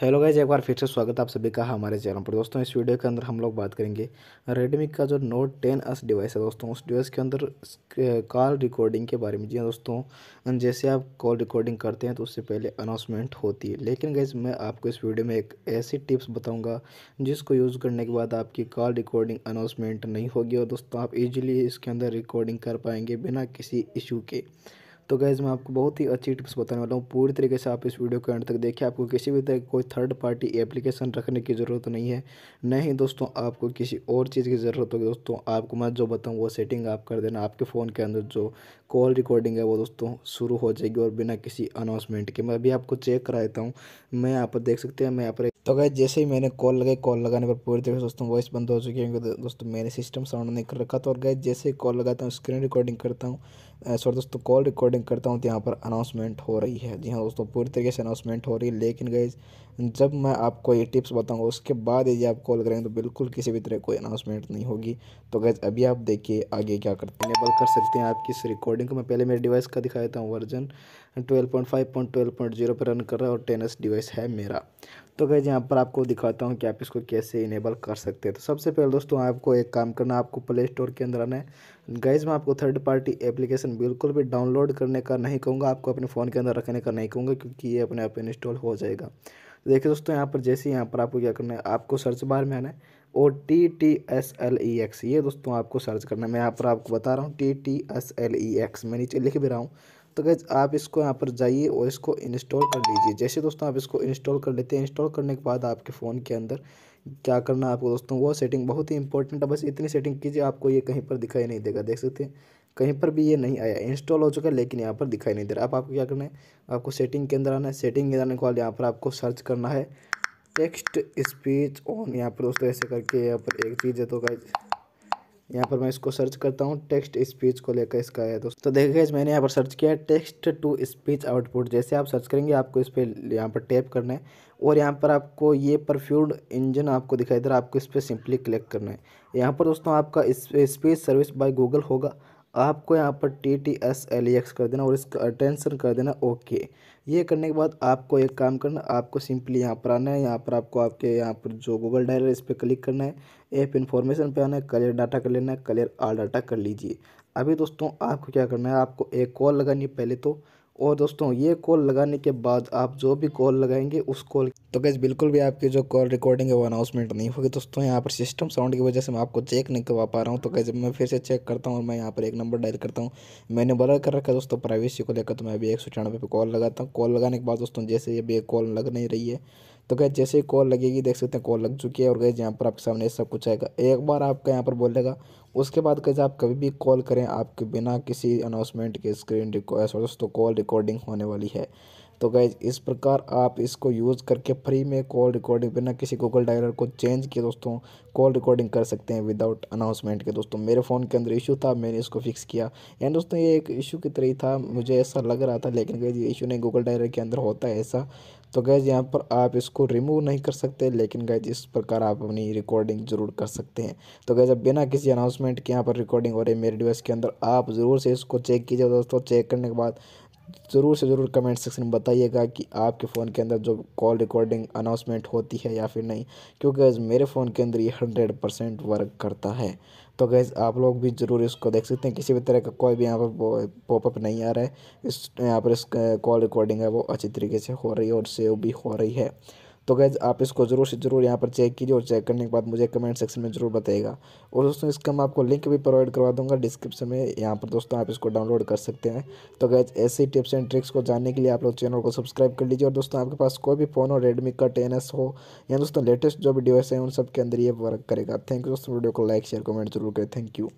hello guys एक बार फिर से स्वागत आप सभी का हमारे चैनल पर दोस्तों इस वीडियो के अंदर हम लोग बात करेंगे रेडमी का जो नोट टेन एस डिवाइस है दोस्तों उस डिवाइस के अंदर कॉल रिकॉर्डिंग के बारे में जी हाँ दोस्तों जैसे आप कॉल रिकॉर्डिंग करते हैं तो उससे पहले अनाउंसमेंट होती है लेकिन गाइज मैं आपको इस वीडियो में एक ऐसी टिप्स बताऊँगा जिसको यूज़ करने के बाद आपकी कॉल रिकॉर्डिंग अनाउंसमेंट नहीं होगी और दोस्तों आप ईजिली इसके अंदर रिकॉर्डिंग कर पाएंगे बिना किसी इशू के तो गैज़ मैं आपको बहुत ही अच्छी टिप्स बताने वाला हूँ पूरी तरीके से आप इस वीडियो के अंत तक देखिए आपको किसी भी तरह कोई थर्ड पार्टी एप्लीकेशन रखने की ज़रूरत नहीं है नहीं दोस्तों आपको किसी और चीज़ की ज़रूरत होगी दोस्तों आपको मैं जो बताऊँ वो सेटिंग आप कर देना आपके फ़ोन के अंदर जो कॉल रिकॉर्डिंग है वो दोस्तों शुरू हो जाएगी और बिना किसी अनाउंसमेंट के मैं अभी आपको चेक करा देता हूँ मैं यहाँ पर देख सकते हैं मैं यहाँ पर तो गए जैसे ही मैंने कॉल लगाई कॉल लगाने पर पूरी तरीके से दोस्तों वॉइस बंद हो चुकी है क्योंकि दोस्तों मैंने सिस्टम साउंड नहीं कर रखा तो और गए जैसे ही कॉल लगाता हूँ स्क्रीन रिकॉर्डिंग करता हूँ सॉरी दोस्तों कॉल रिकॉर्डिंग रिकॉर्डिंग करता हूँ तो यहाँ पर अनाउंसमेंट हो रही है जी हाँ दोस्तों पूरी तरीके से अनाउंसमेंट हो रही है लेकिन गई जब मैं आपको ये टिप्स बताऊँगा उसके बाद यदि आप कॉल करेंगे तो बिल्कुल किसी भी तरह कोई अनाउंसमेंट नहीं होगी तो गैज अभी आप देखिए आगे क्या करते हैं इनेबल कर सकते हैं आपकी इस रिकॉर्डिंग को मैं पहले मेरे डिवाइस का दिखा देता हूँ version twelve point five point twelve point zero पर रन कर रहा है और टेन डिवाइस है मेरा तो गैज यहाँ पर आपको दिखाता हूँ कि आप इसको कैसे इनेबल कर सकते हैं तो सबसे पहले दोस्तों आपको एक काम करना आपको प्ले स्टोर के अंदर आना है गैज में आपको थर्ड पार्टी एप्लीकेशन बिल्कुल भी डाउनलोड कर करने का नहीं कहूँगा आपको अपने फ़ोन के अंदर रखने का नहीं कहूँगा क्योंकि ये अपने आप इंस्टॉल हो जाएगा तो देखिए दोस्तों यहाँ पर जैसे यहाँ पर आपको क्या करना है आपको सर्च बार में आना है और T T S L E X ये दोस्तों आपको सर्च करना है मैं यहाँ पर आपको बता रहा हूँ T T S L E X मैं नीचे लिख भी रहा हूँ तो कैसे आप इसको यहाँ पर जाइए और इसको इंस्टॉल कर लीजिए जैसे दोस्तों आप इसको इंस्टॉल कर लेते हैं इंस्टॉल करने के बाद आपके फ़ोन के अंदर क्या करना है आपको दोस्तों वो सेटिंग बहुत ही इंपॉर्टेंट है बस इतनी सेटिंग कीजिए आपको ये कहीं पर दिखाई नहीं देगा देख सकते हैं कहीं पर भी ये नहीं आया इंस्टॉल हो चुका है लेकिन यहाँ पर दिखाई नहीं दे रहा अब आपको क्या करना है आपको सेटिंग के अंदर आना है सेटिंग के आने के बाद यहाँ पर आपको सर्च करना है टेक्स्ट स्पीच ऑन यहाँ पर दोस्तों ऐसे करके यहाँ पर एक चीज़ है तो गाइज यहाँ पर मैं इसको सर्च करता हूँ टेक्स्ट स्पीच को लेकर इसका है दोस्तों तो देखिए मैंने यहाँ पर सर्च किया है टेक्स्ट टू स्पीच आउटपुट जैसे आप सर्च करेंगे आपको इस पर यहाँ पर टैप करना है और यहाँ पर आपको ये परफ्यूड इंजन आपको दिखाई दे रहा है आपको इस पर सिंपली क्लिक करना है यहाँ पर दोस्तों आपका स्पीच सर्विस बाय गूगल होगा आपको यहाँ पर T T S L E X कर देना और इसका अटेंशन कर देना ओके ये करने के बाद आपको एक काम करना आपको सिंपली यहाँ पर आना है यहाँ पर आपको आपके यहाँ पर जो गूगल डायलर इस पर क्लिक करना है ऐप इन्फॉर्मेशन पे आना है क्लियर डाटा कर लेना है क्लियर आल डाटा कर लीजिए अभी दोस्तों आपको क्या करना है आपको एक कॉल लगानी है पहले तो और दोस्तों ये कॉल लगाने के बाद आप जो भी कॉल लगाएंगे उस कॉल तो कैसे बिल्कुल भी आपकी जो कॉल रिकॉर्डिंग है वो अनाउंसमेंट नहीं होगी दोस्तों यहाँ पर सिस्टम साउंड की वजह से मैं आपको चेक नहीं करवा पा रहा हूँ तो कैसे मैं फिर से चेक करता हूँ और मैं यहाँ पर एक नंबर डायल करता हूँ मैंने बलर कर रखा दोस्तों प्राइवेसी को लेकर तो मैं अभी एक सौ कॉल लगाता हूँ कॉल लगाने के बाद दोस्तों जैसे अभी कॉल लग नहीं रही है तो गए जैसे ही कॉल लगेगी देख सकते हैं कॉल लग चुकी है और गैस यहाँ पर आपके सामने सब कुछ आएगा एक बार आपका यहाँ पर बोलेगा उसके बाद कैसे आप कभी भी कॉल करें आपके बिना किसी अनाउंसमेंट के स्क्रीन रिकॉर्ड दोस्तों कॉल रिकॉर्डिंग होने वाली है तो गैज इस प्रकार आप इसको यूज़ करके फ्री में कॉल रिकॉर्डिंग बिना किसी गूगल डायलर को चेंज किए दोस्तों कॉल रिकॉर्डिंग कर सकते हैं विदाउट अनाउंसमेंट के दोस्तों मेरे फ़ोन के अंदर इशू था मैंने इसको फिक्स किया एंड दोस्तों ये एक इशू की तरह ही था मुझे ऐसा लग रहा था लेकिन गैज ये इशू नहीं गूगल डायलर के अंदर होता है ऐसा तो गैज यहाँ पर आप इसको रिमूव नहीं कर सकते लेकिन गैज इस प्रकार आप अपनी रिकॉर्डिंग ज़रूर कर सकते हैं तो गैज अब बिना किसी अनाउंसमेंट के यहाँ पर रिकॉर्डिंग हो रही है मेरे डिवाइस के अंदर आप ज़रूर से इसको चेक कीजिए दोस्तों चेक करने के बाद ज़रूर से ज़रूर कमेंट सेक्शन में बताइएगा कि आपके फ़ोन के अंदर जो कॉल रिकॉर्डिंग अनाउंसमेंट होती है या फिर नहीं क्योंकि गैज़ मेरे फ़ोन के अंदर ये हंड्रेड परसेंट वर्क करता है तो गैज़ आप लोग भी ज़रूर इसको देख सकते हैं किसी भी तरह का कोई भी यहाँ पर पॉपअप नहीं आ रहा है इस यहाँ पर इस कॉल रिकॉर्डिंग है वो अच्छी तरीके से हो रही है और सेव भी हो रही है तो गैज आप इसको ज़रूर से ज़रूर यहाँ पर चेक कीजिए और चेक करने के बाद मुझे कमेंट सेक्शन में ज़रूर बताएगा और दोस्तों इसका मैं आपको लिंक भी प्रोवाइड करवा दूँगा डिस्क्रिप्शन में यहाँ पर दोस्तों आप इसको डाउनलोड कर सकते हैं तो गैज ऐसे टिप्स एंड ट्रिक्स को जानने के लिए आप लोग चैनल को सब्सक्राइब कर लीजिए और दोस्तों आपके पास कोई भी फ़ोन हो रेडमी का टेन हो या दोस्तों लेटेस्ट जो भी डिवाइस है उन सबके अंदर ये वर्क करेगा थैंक यू दोस्तों वीडियो को लाइक शेयर कमेंट जरूर करें थैंक यू